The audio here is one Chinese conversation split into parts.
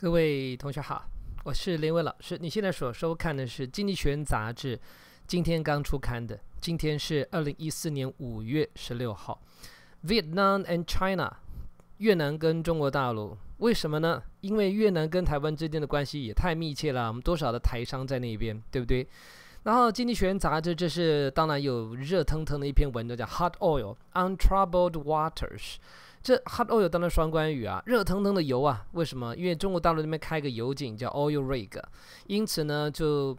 各位同学好，我是林伟老师。你现在所收看的是《经济学人》杂志，今天刚出刊的。今天是二零一四年五月十六号。Vietnam and China，越南跟中国大陆，为什么呢？因为越南跟台湾之间的关系也太密切了。我们多少的台商在那边，对不对？然后《经济学人》杂志，这是当然有热腾腾的一篇文章，叫 “Hot Oil, Untroubled Waters”。这 hot oil 当然双关语啊，热腾腾的油啊，为什么？因为中国大陆那边开个油井叫 oil rig，因此呢就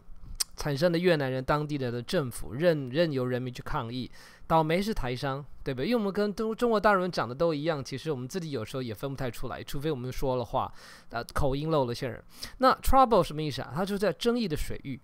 产生了越南人当地的的政府任任由人民去抗议。倒霉是台商，对不对？因为我们跟中中国大陆人长得都一样，其实我们自己有时候也分不太出来，除非我们说了话，呃，口音漏了馅儿。那 trouble 什么意思啊？它就在争议的水域。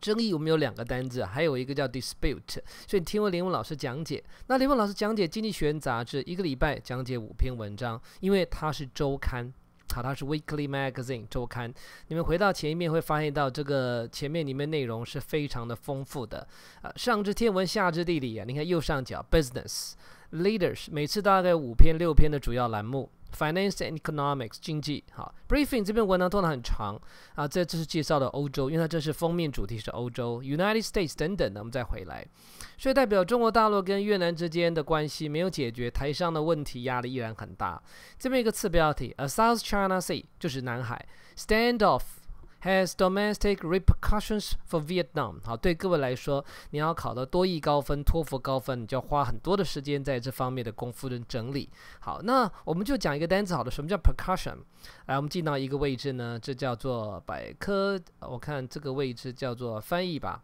争议，我们有两个单字，还有一个叫 dispute。所以听了林文老师讲解。那林文老师讲解《经济学人》杂志，一个礼拜讲解五篇文章，因为它是周刊，好，它是 weekly magazine 周刊。你们回到前一面会发现到这个前面里面内容是非常的丰富的啊，上知天文，下知地理啊。你看右上角 business leaders，每次大概五篇六篇的主要栏目。Finance and Economics，经济，好。Briefing 这篇文章通常很长啊，这这是介绍的欧洲，因为它这是封面主题是欧洲。United States 等等，我们再回来。所以代表中国大陆跟越南之间的关系没有解决，台商的问题压力依然很大。这边一个次标题，A South China Sea，就是南海，Standoff。Has domestic repercussions for Vietnam。好，对各位来说，你要考到多益高分、托福高分，你就要花很多的时间在这方面的功夫的整理。好，那我们就讲一个单词，好的，什么叫 percussion？来，我们进到一个位置呢，这叫做百科。我看这个位置叫做翻译吧，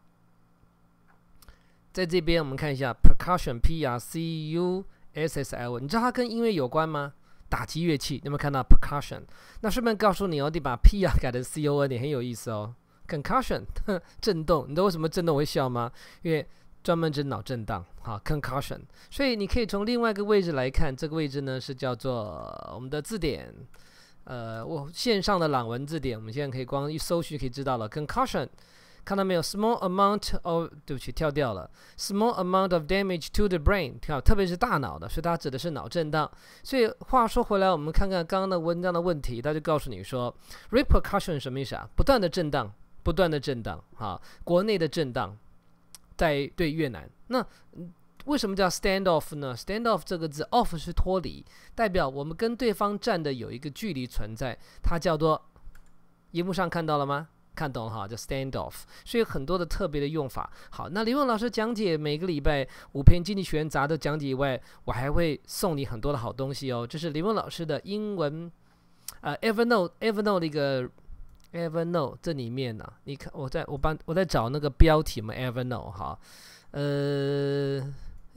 在这边我们看一下 percussion，p r c u s s i o。你知道它跟音乐有关吗？打击乐器，有没有看到 percussion？那顺便告诉你哦，得把 p 啊改成 c o n，你很有意思哦。concussion 震动，你知道为什么震动会笑吗？因为专门指脑震荡哈 concussion，所以你可以从另外一个位置来看，这个位置呢是叫做我们的字典，呃，我线上的朗文字典，我们现在可以光一搜，去可以知道了 concussion。看到没有？small amount of，对不起，跳掉了。small amount of damage to the brain，跳，特别是大脑的，所以它指的是脑震荡。所以话说回来，我们看看刚刚的文章的问题，他就告诉你说，repercussion 什么意思啊？不断的震荡，不断的震荡，哈，国内的震荡在对越南。那为什么叫 stand off 呢？stand off 这个字，off 是脱离，代表我们跟对方站的有一个距离存在，它叫做。荧幕上看到了吗？看懂哈，叫 standoff，是有很多的特别的用法。好，那李文老师讲解每个礼拜五篇经济学杂的讲解以外，我还会送你很多的好东西哦。这是李文老师的英文，呃，Evernote，Evernote 个 Evernote 这里面呢，你看，我在我帮我在找那个标题嘛，Evernote，呃，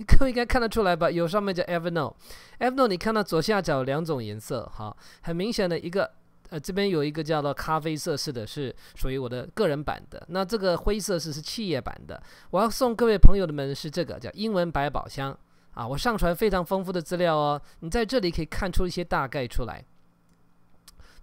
各位应该看得出来吧？有上面叫 Evernote，Evernote，你看到左下角两种颜色，好，很明显的一个。呃，这边有一个叫做咖啡色是的，是属于我的个人版的。那这个灰色是是企业版的。我要送各位朋友的们是这个叫英文百宝箱啊，我上传非常丰富的资料哦，你在这里可以看出一些大概出来。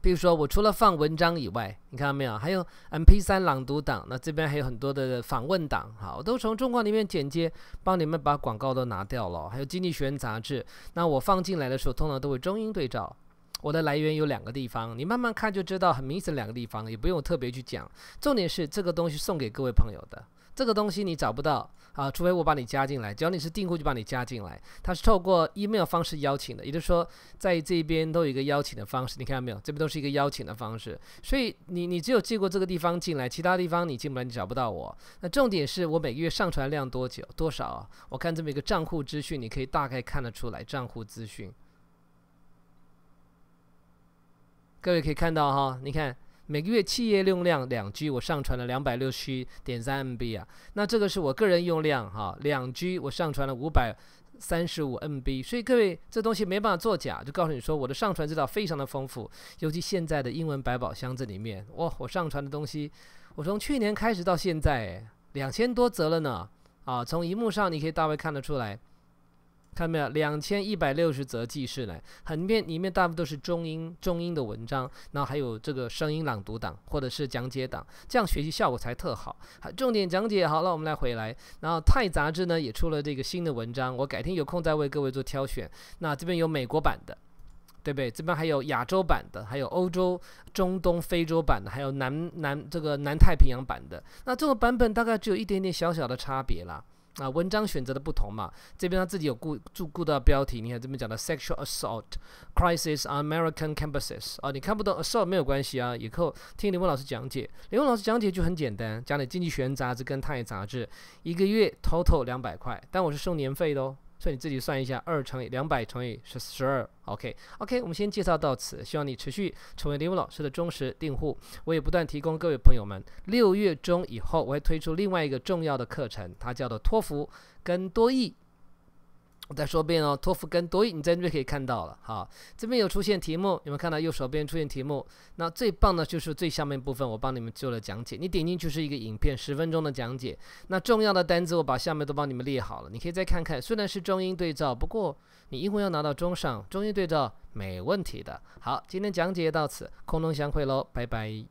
比如说我除了放文章以外，你看到没有？还有 MP3 朗读档，那这边还有很多的访问档，好，我都从中文里面剪接，帮你们把广告都拿掉了。还有经济学人》杂志，那我放进来的时候通常都会中英对照。我的来源有两个地方，你慢慢看就知道，很明显两个地方，也不用特别去讲。重点是这个东西送给各位朋友的，这个东西你找不到啊，除非我把你加进来，只要你是订户就把你加进来，它是透过 email 方式邀请的，也就是说在这边都有一个邀请的方式，你看到没有？这边都是一个邀请的方式，所以你你只有借过这个地方进来，其他地方你进不来，你找不到我。那重点是我每个月上传量多久多少？我看这么一个账户资讯，你可以大概看得出来账户资讯。各位可以看到哈，你看每个月企业用量两 G，我上传了两百六十点三 MB 啊。那这个是我个人用量哈，两 G 我上传了五百三十五 MB。所以各位这东西没办法作假，就告诉你说我的上传资料非常的丰富，尤其现在的英文百宝箱这里面，哇，我上传的东西，我从去年开始到现在两千多则了呢。啊，从荧幕上你可以大概看得出来。看到没有，两千一百六十则记事呢，横面里面大部分都是中英中英的文章，然后还有这个声音朗读档或者是讲解档，这样学习效果才特好。重点讲解好了，我们来回来，然后泰杂志呢也出了这个新的文章，我改天有空再为各位做挑选。那这边有美国版的，对不对？这边还有亚洲版的，还有欧洲、中东、非洲版的，还有南南这个南太平洋版的。那这个版本大概只有一点点小小的差别啦。那文章选择的不同嘛，这边他自己有顾注固的标题，你看这边讲的 sexual assault crisis on American campuses，啊，你看不懂 assault 没有关系啊，以后听林文老师讲解。林文老师讲解就很简单，讲的经济学杂志跟泰杂志，一个月 total 两百块，但我是收年费的哦。所以你自己算一下，二乘以两百乘以十十二，OK，OK，我们先介绍到此，希望你持续成为林武老师的忠实订户。我也不断提供各位朋友们，六月中以后我会推出另外一个重要的课程，它叫做托福跟多益我再说一遍哦，托福跟多益，你在这边可以看到了。好，这边有出现题目，你们看到右手边出现题目。那最棒的就是最下面部分，我帮你们做了讲解。你点进去是一个影片，十分钟的讲解。那重要的单词，我把下面都帮你们列好了，你可以再看看。虽然是中英对照，不过你一共要拿到中上，中英对照没问题的。好，今天讲解到此，空中相会喽，拜拜。